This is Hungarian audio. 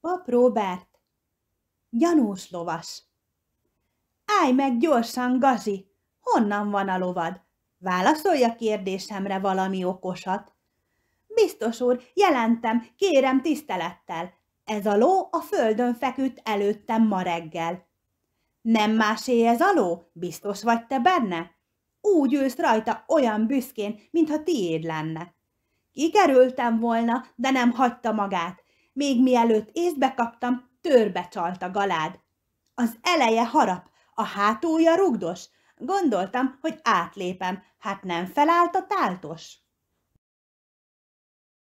Pap Robert, gyanús lovas. Állj meg gyorsan, Gazi, honnan van a lovad? Válaszolja kérdésemre valami okosat. Biztos úr, jelentem, kérem tisztelettel. Ez a ló a földön feküdt előttem ma reggel. Nem másé ez a ló? Biztos vagy te benne? Úgy ülsz rajta olyan büszkén, mintha tiéd lenne. Kikerültem volna, de nem hagyta magát, még mielőtt észbe kaptam, törbe csalt a galád. Az eleje harap, a hátulja rugdos. Gondoltam, hogy átlépem, hát nem felállt a táltos.